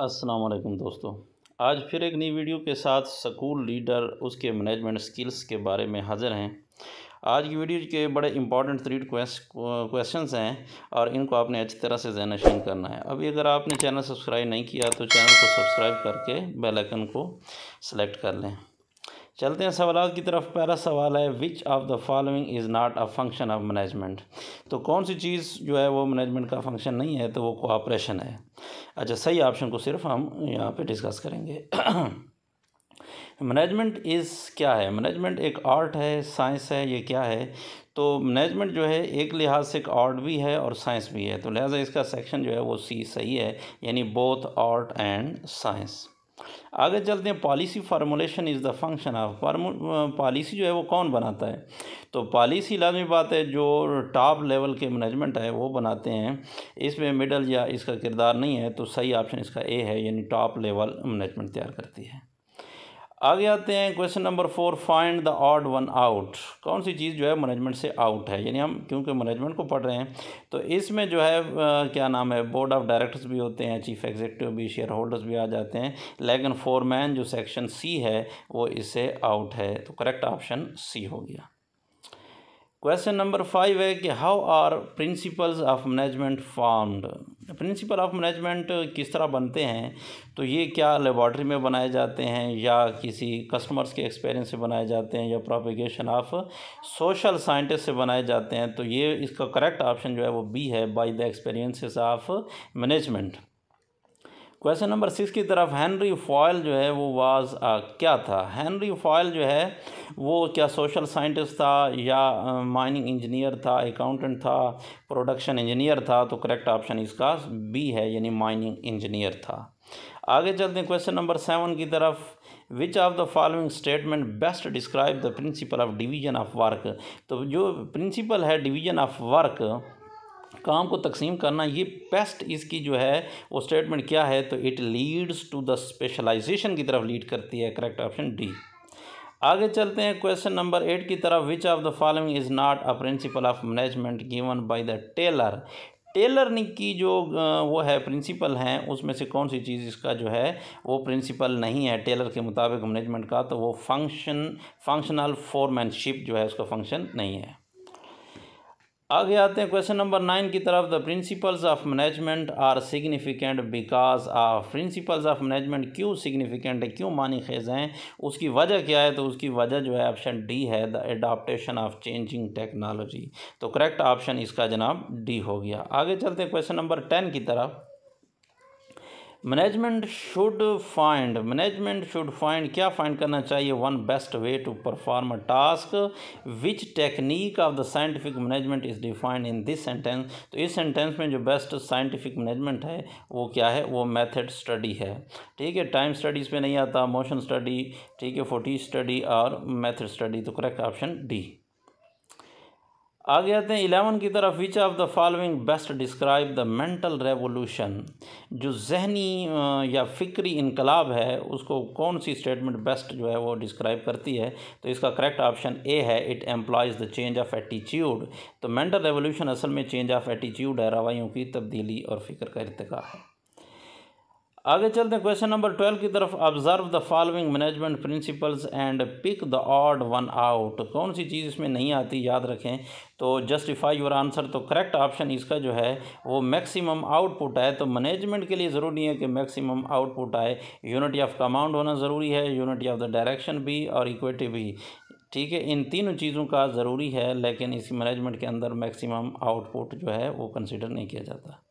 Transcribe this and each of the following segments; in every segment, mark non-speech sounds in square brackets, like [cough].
असलम दोस्तों आज फिर एक नई वीडियो के साथ स्कूल लीडर उसके मैनेजमेंट स्किल्स के बारे में हाजिर हैं आज की वीडियो के बड़े इंपॉर्टेंट थ्री क्वेश्चन हैं और इनको आपने अच्छी तरह से जहनशीन करना है अभी अगर आपने चैनल सब्सक्राइब नहीं किया तो चैनल को सब्सक्राइब करके बेल आइकन को सेलेक्ट कर लें चलते हैं सवाल की तरफ पहला सवाल है which of the following is not a function of management तो कौन सी चीज़ जो है वो मैनेजमेंट का फंक्शन नहीं है तो वो कोऑपरेशन है अच्छा सही ऑप्शन को सिर्फ हम यहाँ पे डिस्कस करेंगे मैनेजमेंट [clears throat] इज़ क्या है मैनेजमेंट एक आर्ट है साइंस है ये क्या है तो मैनेजमेंट जो है एक लिहाज से एक आर्ट भी है और साइंस भी है तो लिहाजा इसका सेक्शन जो है वो सी सही है यानी बोथ आर्ट एंड साइंस आगे चलते हैं policy formulation is the function of policy जो है वो कौन बनाता है तो पॉलिसी लाजमी बात है जो टॉप लेवल के मैनेजमेंट है वो बनाते हैं इसमें मिडल या इसका किरदार नहीं है तो सही ऑप्शन इसका ए है यानी टॉप लेवल मैनेजमेंट तैयार करती है आगे आते हैं question number four find the odd one out कौन सी चीज़ जो है मैनेजमेंट से आउट है यानी हम क्योंकि मैनेजमेंट को पढ़ रहे हैं तो इसमें जो है आ, क्या नाम है बोर्ड ऑफ डायरेक्टर्स भी होते हैं चीफ एग्जीक्यूटिव भी शेयर होल्डर्स भी आ जाते हैं लेकिन फोरमैन जो सेक्शन सी है वो इससे आउट है तो करेक्ट ऑप्शन सी हो गया क्वेश्चन नंबर फाइव है कि how are principles of management formed principle of management किस तरह बनते हैं तो ये क्या लेबॉर्ट्री में बनाए जाते हैं या किसी कस्टमर्स के एक्सपीरियंस से बनाए जाते हैं या प्रोपिगेशन ऑफ सोशल साइंटिस्ट से बनाए जाते हैं तो ये इसका करेक्ट ऑप्शन जो है वो बी है by the experiences of management question number six की तरफ हेनरी फॉयल जो है वो वाज uh, क्या था हेनरी फॉयल जो है वो क्या सोशल साइंटिस्ट था या माइनिंग uh, इंजीनियर था अकाउंटेंट था प्रोडक्शन इंजीनियर था तो करेक्ट ऑप्शन इसका बी है यानी माइनिंग इंजीनियर था आगे चलते हैं क्वेश्चन नंबर सेवन की तरफ which of the following statement best describe the principle of division of work तो जो प्रिंसिपल है डिवीजन ऑफ वर्क काम को तकसीम करना ये बेस्ट इसकी जो है वो स्टेटमेंट क्या है तो it leads to the specialization की तरफ लीड करती है करेक्ट ऑप्शन डी आगे चलते हैं क्वेश्चन नंबर एट की तरफ which of the following is not a principle of management given by the Taylor Taylor की जो वो है प्रिंसिपल हैं उसमें से कौन सी चीज़ इसका जो है वो प्रिंसिपल नहीं है टेलर के मुताबिक मैनेजमेंट का तो वो फंक्शन फंक्शनल फॉरमैनशिप जो है उसका फंक्शन नहीं है आगे आते हैं क्वेश्चन नंबर नाइन की तरफ the principles of management are significant because of principles of management क्यों सिग्निफिकेंट है क्यों मानी खेज हैं उसकी वजह क्या है तो उसकी वजह जो है ऑप्शन डी है the adaptation of changing technology तो करेक्ट ऑप्शन इसका जनाब डी हो गया आगे चलते हैं क्वेश्चन नंबर टेन की तरफ management should find management should find क्या फाइंड करना चाहिए one best way to perform a task which technique of the scientific management is defined in this sentence तो इस सेंटेंस में जो बेस्ट साइंटिफिक मैनेजमेंट है वो क्या है वो मेथड स्टडी है ठीक है टाइम स्टडीज़ पे नहीं आता मोशन स्टडी ठीक है फोटी स्टडी और मेथड स्टडी तो करेक्ट ऑप्शन डी आगे आते हैं इलेवन की तरफ which of the following best describe the mental revolution जो जहनी या फ़िक्री इनकलाब है उसको कौन सी स्टेटमेंट बेस्ट जो है वो डिस्क्राइब करती है तो इसका करेक्ट ऑप्शन ए है it employs the change of attitude तो मेंटल रेवोल्यूशन असल में चेंज ऑफ एटीट्यूड है रवैयों की तब्दीली और फ़िक्र का इरतका है आगे चलते हैं क्वेश्चन नंबर ट्वेल्व की तरफ observe the following management principles and pick the odd one out कौन सी चीज़ इसमें नहीं आती याद रखें तो जस्टिफाई योर आंसर तो करेक्ट ऑप्शन इसका जो है वो मैक्सिमम आउटपुट है तो मैनेजमेंट के लिए ज़रूरी है कि मैक्सिमम आउटपुट आए यूनिटी ऑफ कमांड होना ज़रूरी है यूनिटी ऑफ द डायरेक्शन भी और इक्विटी भी ठीक है इन तीनों चीज़ों का ज़रूरी है लेकिन इस मैनेजमेंट के अंदर मैक्सिमम आउटपुट जो है वो कंसिडर नहीं किया जाता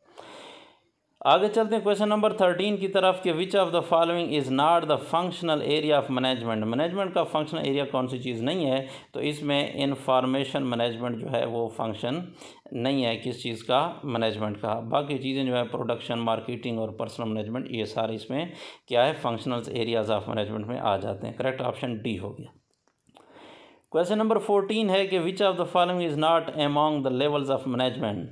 आगे चलते हैं क्वेश्चन नंबर थर्टीन की तरफ कि which of the following is not the functional area of management management का फंक्शनल एरिया कौन सी चीज़ नहीं है तो इसमें इंफॉर्मेशन मैनेजमेंट जो है वो फंक्शन नहीं है किस चीज़ का मैनेजमेंट का बाकी चीज़ें जो है प्रोडक्शन मार्केटिंग और पर्सनल मैनेजमेंट ये सारे इसमें क्या है फंक्शनल एरियाज़ ऑफ मैनेजमेंट में आ जाते हैं करेक्ट ऑप्शन डी हो गया क्वेश्चन नंबर फोर्टीन है कि which of the following is not among the levels of management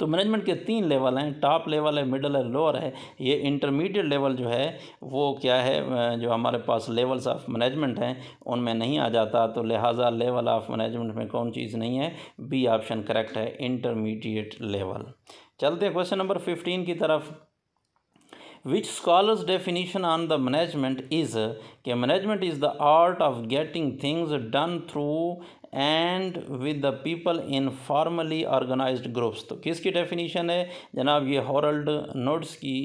तो मैनेजमेंट के तीन लेवल हैं टॉप लेवल है मिडल है लोअर है ये इंटरमीडिएट लेवल जो है वो क्या है जो हमारे पास लेवल्स ऑफ मैनेजमेंट हैं उनमें नहीं आ जाता तो लिहाजा लेवल ऑफ मैनेजमेंट में कौन चीज़ नहीं है बी ऑप्शन करेक्ट है इंटरमीडिएट लेवल चलते हैं क्वेश्चन नंबर फिफ्टीन की तरफ which scholars definition on the management is के management is the art of getting things done through and with the people in formally organise groups तो किसकी definition है जनाब ये हॉरल्ड नोट्स की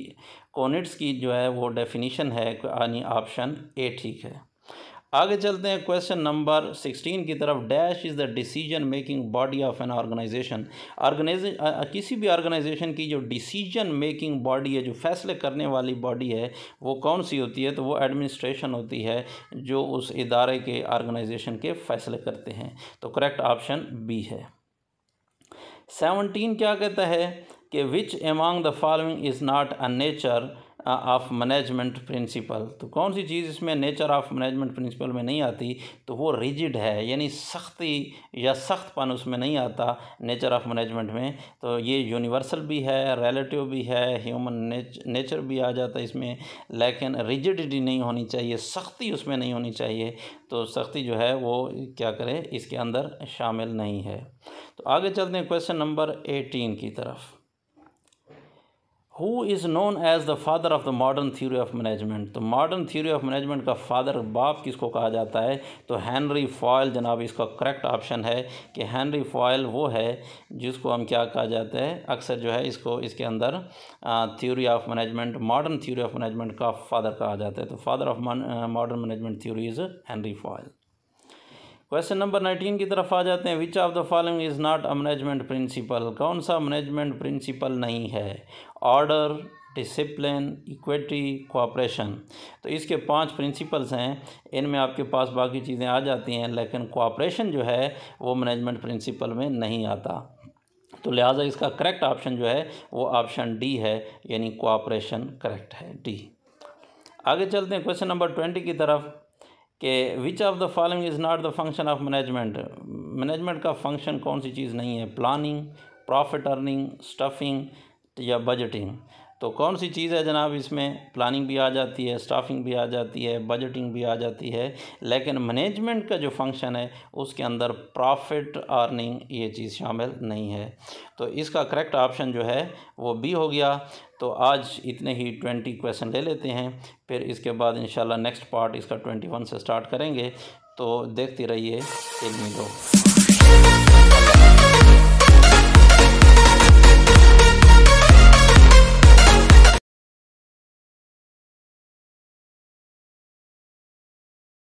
कोनिट्स की जो है वो डेफिनीशन है यानी ऑप्शन ए ठीक है आगे चलते हैं क्वेश्चन नंबर सिक्सटीन की तरफ dash is the decision making body of an organisation ऑर्गेनाइजे किसी भी ऑर्गेनाइजेशन की जो डिसीजन मेकिंग बॉडी है जो फैसले करने वाली बॉडी है वो कौन सी होती है तो वो एडमिनिस्ट्रेशन होती है जो उस इदारे के ऑर्गेनाइजेशन के फैसले करते हैं तो करेक्ट ऑप्शन बी है सेवनटीन क्या कहता है कि which among the following is not a nature of management principle तो कौन सी चीज़ इसमें नेचर ऑफ मैनेजमेंट प्रिंसिपल में नहीं आती तो वो रिजिड है यानी सख्ती या सख्तपन उसमें नहीं आता नेचर ऑफ मैनेजमेंट में तो ये यूनिवर्सल भी है रिलेटिव भी है ह्यूमन नेचर भी आ जाता है इसमें लेकिन रिजिडिटी नहीं होनी चाहिए सख्ती उसमें नहीं होनी चाहिए तो सख्ती जो है वो क्या करे इसके अंदर शामिल नहीं है तो आगे चलते हैं क्वेश्चन नंबर एटीन की तरफ who is known as the father of the modern theory of management तो मॉडर्न थ्योरी ऑफ मैनेजमेंट का फादर बाप किसको कहा जाता है तो हैंनरी फॉयल जनाब इसका करेक्ट ऑप्शन है कि हैंनरी फॉयल वो है जिसको हम क्या कहा जाता है अक्सर जो है इसको इसके अंदर theory of management modern theory of management का फादर कहा जाता है तो father of modern management theory is Henri Fayol question number nineteen की तरफ आ जाते हैं which of the following is not a management principle कौन सा मैनेजमेंट प्रिंसिपल नहीं है ऑर्डर डिसिप्लिन इक्विटी कोऑपरेशन तो इसके पांच प्रिंसिपल्स हैं इनमें आपके पास बाकी चीज़ें आ जाती हैं लेकिन कोऑपरेशन जो है वो मैनेजमेंट प्रिंसिपल में नहीं आता तो लिहाजा इसका करेक्ट ऑप्शन जो है वो ऑप्शन डी है यानी कोऑपरेशन करेक्ट है डी आगे चलते हैं क्वेश्चन नंबर ट्वेंटी की तरफ कि which of the following is not the function of management management का फंक्शन कौन सी चीज़ नहीं है प्लानिंग प्रॉफिट अर्निंग स्टफिंग या बजटिंग तो कौन सी चीज़ है जनाब इसमें प्लानिंग भी आ जाती है स्टाफिंग भी आ जाती है बजटिंग भी आ जाती है लेकिन मैनेजमेंट का जो फंक्शन है उसके अंदर प्रॉफिट अर्निंग ये चीज़ शामिल नहीं है तो इसका करेक्ट ऑप्शन जो है वो बी हो गया तो आज इतने ही ट्वेंटी क्वेश्चन ले लेते हैं फिर इसके बाद इन नेक्स्ट पार्ट इसका ट्वेंटी वन से स्टार्ट करेंगे तो देखते रहिए एक दो